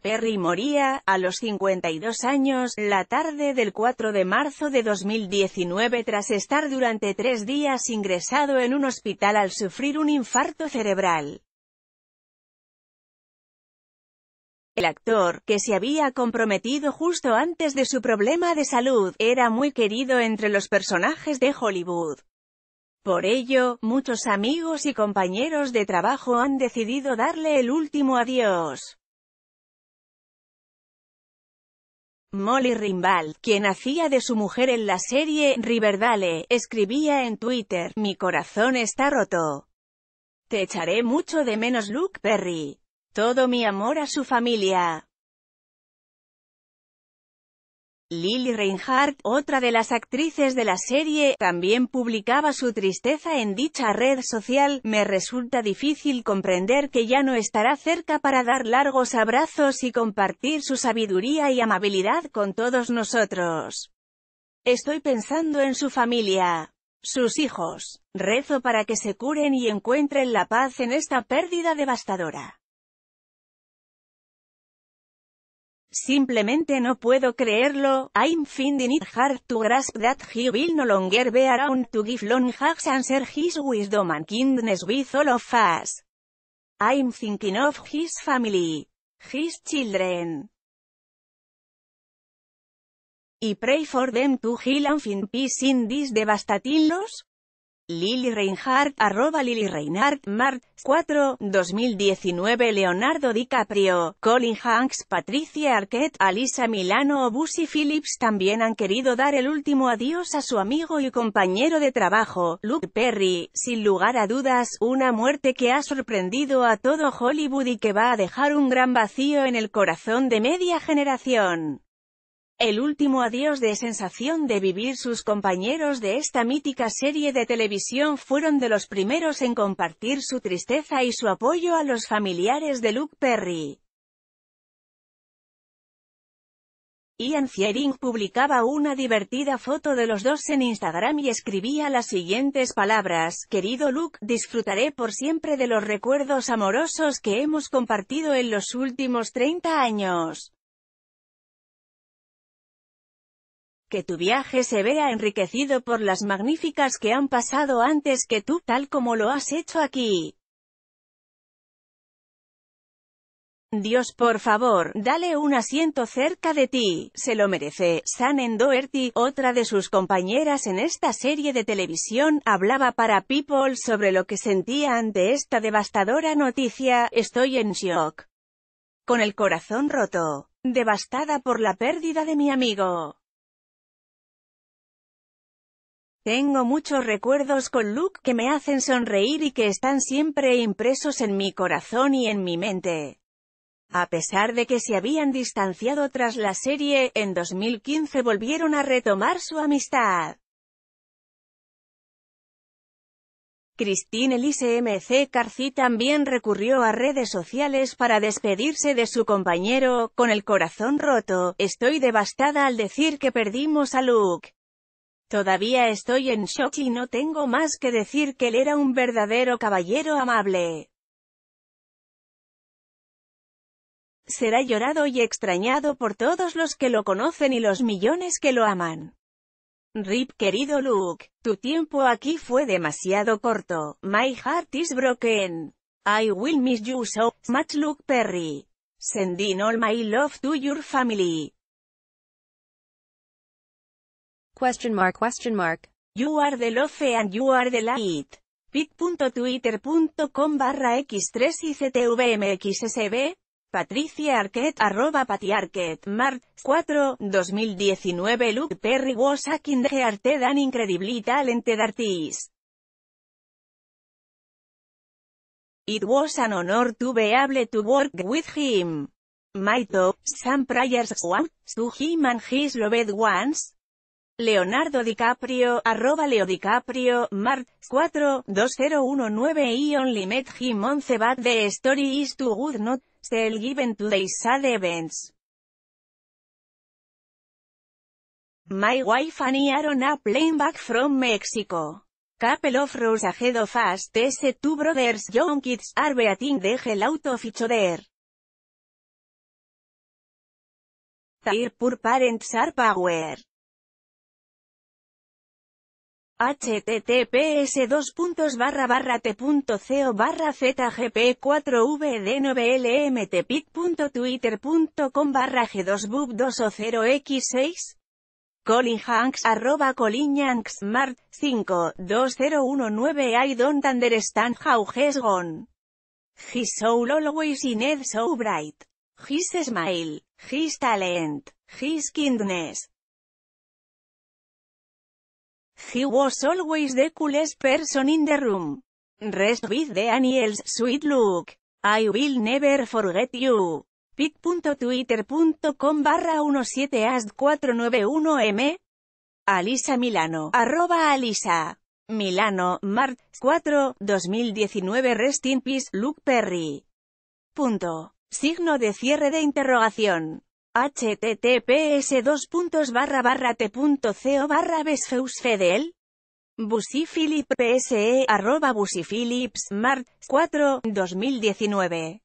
Perry moría, a los 52 años, la tarde del 4 de marzo de 2019 tras estar durante tres días ingresado en un hospital al sufrir un infarto cerebral. El actor, que se había comprometido justo antes de su problema de salud, era muy querido entre los personajes de Hollywood. Por ello, muchos amigos y compañeros de trabajo han decidido darle el último adiós. Molly Rimbald, quien hacía de su mujer en la serie Riverdale, escribía en Twitter, Mi corazón está roto. Te echaré mucho de menos Luke Perry. Todo mi amor a su familia. Lily Reinhardt, otra de las actrices de la serie, también publicaba su tristeza en dicha red social, me resulta difícil comprender que ya no estará cerca para dar largos abrazos y compartir su sabiduría y amabilidad con todos nosotros. Estoy pensando en su familia, sus hijos, rezo para que se curen y encuentren la paz en esta pérdida devastadora. Simplemente no puedo creerlo, I'm finding it hard to grasp that he will no longer be around to give long hugs and share his wisdom and kindness with all of us. I'm thinking of his family, his children. Y pray for them to heal and find peace in this devastating loss. Lily Reinhardt, arroba Lily Reinhardt, Mart, 4, 2019 Leonardo DiCaprio, Colin Hanks, Patricia Arquette, Alisa Milano o Busy Phillips también han querido dar el último adiós a su amigo y compañero de trabajo, Luke Perry, sin lugar a dudas, una muerte que ha sorprendido a todo Hollywood y que va a dejar un gran vacío en el corazón de media generación el último adiós de sensación de vivir sus compañeros de esta mítica serie de televisión fueron de los primeros en compartir su tristeza y su apoyo a los familiares de Luke Perry. Ian Fiering publicaba una divertida foto de los dos en Instagram y escribía las siguientes palabras, Querido Luke, disfrutaré por siempre de los recuerdos amorosos que hemos compartido en los últimos 30 años. que tu viaje se vea enriquecido por las magníficas que han pasado antes que tú, tal como lo has hecho aquí. Dios por favor, dale un asiento cerca de ti, se lo merece. San Doherty, otra de sus compañeras en esta serie de televisión, hablaba para People sobre lo que sentía ante esta devastadora noticia, estoy en shock. Con el corazón roto, devastada por la pérdida de mi amigo. Tengo muchos recuerdos con Luke que me hacen sonreír y que están siempre impresos en mi corazón y en mi mente. A pesar de que se habían distanciado tras la serie, en 2015 volvieron a retomar su amistad. Christine Elise MC Carci también recurrió a redes sociales para despedirse de su compañero, con el corazón roto, estoy devastada al decir que perdimos a Luke. Todavía estoy en shock y no tengo más que decir que él era un verdadero caballero amable. Será llorado y extrañado por todos los que lo conocen y los millones que lo aman. Rip querido Luke, tu tiempo aquí fue demasiado corto, my heart is broken. I will miss you so much Luke Perry. Sending all my love to your family. Question mark, You are the love and you are the light. bit.twitter.com barra x3 y Patricia Arquette arroba Mart 4 2019 Luke Perry was a the arte dan incredibly talented artist. It was an honor to be able to work with him. My top, some prayers su to him and his loved ones. Leonardo DiCaprio, arroba Leo DiCaprio, Mart, 4, 2019 y only met him on the the story is too good not, still given today's sad events. My wife and I are on a plane back from Mexico. Couple of rows ahead of us, these two brothers young kids are beating the hell auto of each other. Their poor parents are power https 2 barra t.co barra zgp 4 vd 9 lmtptwittercom barra g2bub2o0x6 Colin Hanks arroba Colin 52019 I don't understand how he's gone. His soul always in it so bright. His smile, his talent, his kindness, He was always the coolest person in the room. Rest with the Daniels, sweet look. I will never forget you. pic.twitter.com barra 17ast491m Alisa Milano, arroba Alisa. Milano, Mart, 4, 2019 Rest in Peace, Luke Perry. Punto. Signo de cierre de interrogación https dos puntos barra barra t.co barra besfeusfedel Busifilip PSE arroba Busifilips Mart 4 2019